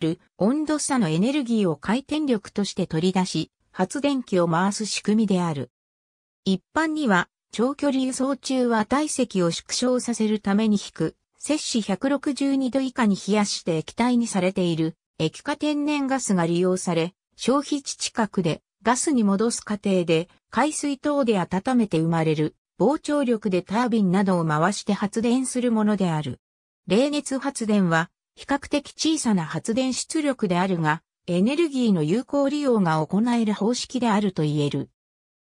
る温度差のエネルギーを回転力として取り出し、発電機を回す仕組みである。一般には、長距離輸送中は体積を縮小させるために引く、摂氏162度以下に冷やして液体にされている液化天然ガスが利用され、消費地近くでガスに戻す過程で海水等で温めて生まれる膨張力でタービンなどを回して発電するものである。冷熱発電は比較的小さな発電出力であるが、エネルギーの有効利用が行える方式であると言える。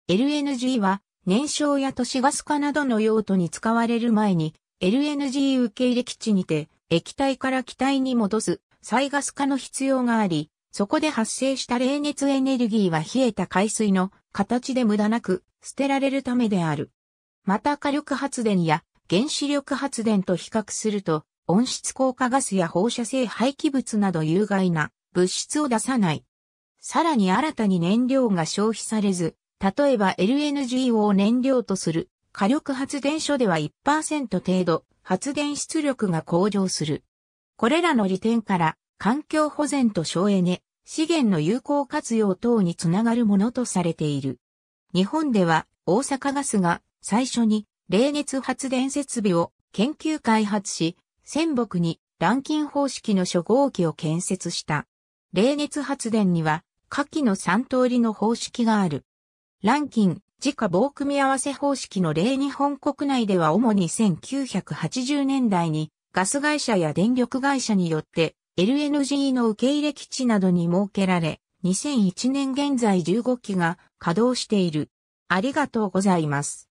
LNG は燃焼や都市ガス化などの用途に使われる前に LNG 受け入れ基地にて液体から気体に戻す再ガス化の必要があり、そこで発生した冷熱エネルギーは冷えた海水の形で無駄なく捨てられるためである。また火力発電や原子力発電と比較すると温室効果ガスや放射性廃棄物など有害な物質を出さない。さらに新たに燃料が消費されず、例えば LNG を燃料とする火力発電所では1%程度発電出力が向上する。これらの利点から環境保全と省エネ、資源の有効活用等につながるものとされている。日本では大阪ガスが最初に冷熱発電設備を研究開発し、仙北に乱金方式の初号機を建設した。冷熱発電には、下記の3通りの方式がある。乱金、自家棒組み合わせ方式の例日本国内では主に1980年代にガス会社や電力会社によって LNG の受け入れ基地などに設けられ、2001年現在15機が稼働している。ありがとうございます。